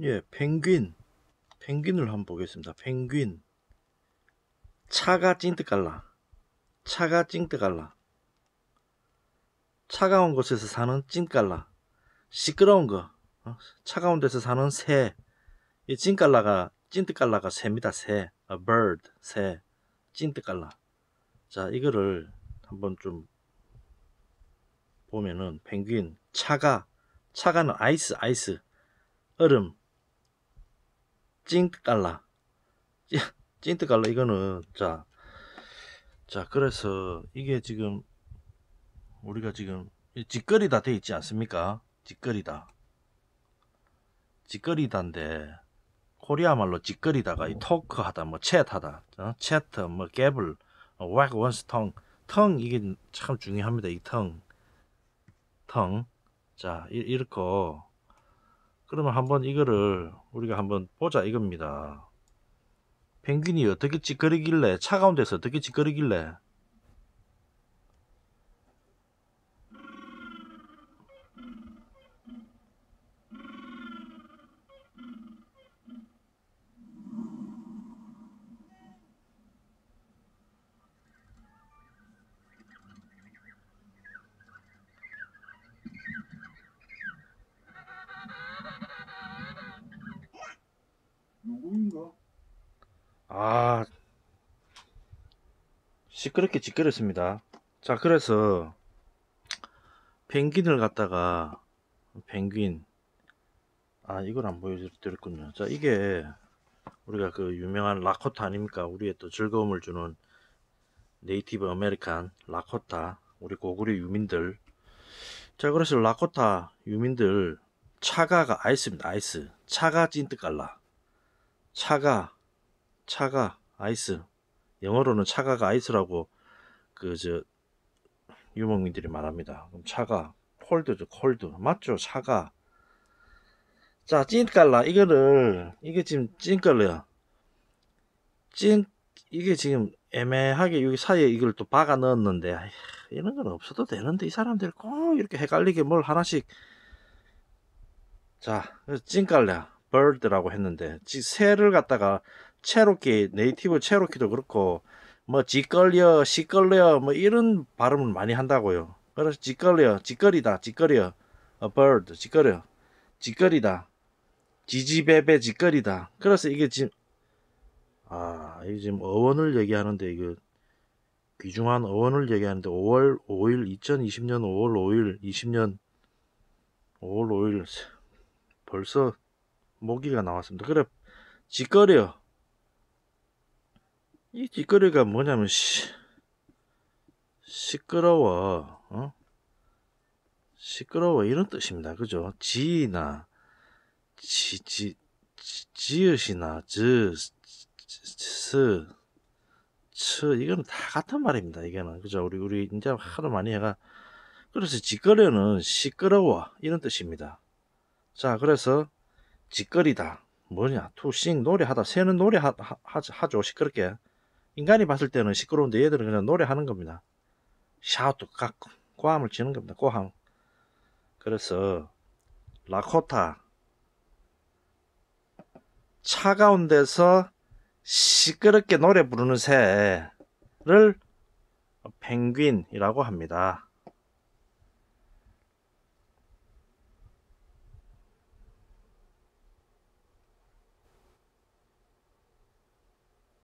예, 펭귄. 펭귄을 한번 보겠습니다. 펭귄. 차가 찐뜨갈라. 차가 찐뜨갈라. 차가운 곳에서 사는 찐깔라. 시끄러운 거. 어? 차가운 데서 사는 새. 이 찐깔라가, 찐뜨깔라가 새입니다. 새. A bird. 새. 찐뜨깔라. 자, 이거를 한번 좀 보면은 펭귄 차가 차가는 아이스 아이스 얼음 찐트깔라찐트깔라 이거는 자, 자 그래서 이게 지금 우리가 지금 짓거리다 돼 있지 않습니까 짓거리다 짓거리다인데 코리아말로 짓거리다가 이 토크하다 뭐 챗하다 어? 채트 뭐 갭을 왁 원스 텅텅 이게 참 중요합니다 이텅텅자 이렇게 그러면 한번 이거를 우리가 한번 보자 이겁니다. 펭귄이 어떻게 찌그리길래 차가운 데서 어떻게 찌그리길래 누구인가? 아 시끄럽게 짓거렸습니다. 자 그래서 펭귄을 갖다가 펭귄 아 이걸 안 보여드렸군요. 자 이게 우리가 그 유명한 라코타 아닙니까? 우리의 또 즐거움을 주는 네이티브 아메리칸 라코타 우리 고구려 유민들 자 그래서 라코타 유민들 차가가 아이스입니다 아이스 차가 찐득갈라 차가 차가 아이스 영어로는 차가가 아이스라고 그 저 유목민들이 말합니다. 그럼 차가 콜드죠 콜드 맞죠 차가 자 찐깔라 이거를 이게 지금 찐깔라야 찐 이게 지금 애매하게 여기 사이에 이걸 또 박아 넣었는데 이런 건 없어도 되는데 이 사람들 꼭 이렇게 헷갈리게 뭘 하나씩 자 찐깔라 bird라고 했는데 지 새를 갖다가 체로키 네이티브 체로키도 그렇고 뭐 지껄려 시껄려 뭐 이런 발음을 많이 한다고요 그래서 지껄려 지껄이다 지껄려 a bird 지껄려 지껄이다 지지배배 지껄이다 그래서 이게 지금 아 이게 지금 어원을 얘기하는데 이거 귀중한 어원을 얘기하는데 5월 5일 2020년 5월 5일 20년 5월 5일 벌써 모기가 나왔습니다. 그래 찌꺼려 이 찌꺼려가 뭐냐면 시, 시끄러워 어? 시끄러워 이런 뜻입니다. 그죠? 지나 지, 지, 지, 지읒이나 즈, 스, 츠 이거는 다 같은 말입니다. 이거는 그죠? 우리 우리 이제 하도 많이 해가 그래서 지거려는 시끄러워 이런 뜻입니다. 자 그래서 짓거리다 뭐냐 투싱 노래하다 새는 노래 하, 죠 시끄럽게 인간이 봤을 때는 시끄러운데 얘들은 그냥 노래하는 겁니다 샤우트 깍 고함을 치는 겁니다 꼬함 그래서 라코타 차가운 데서 시끄럽게 노래 부르는 새를 펭귄이라고 합니다.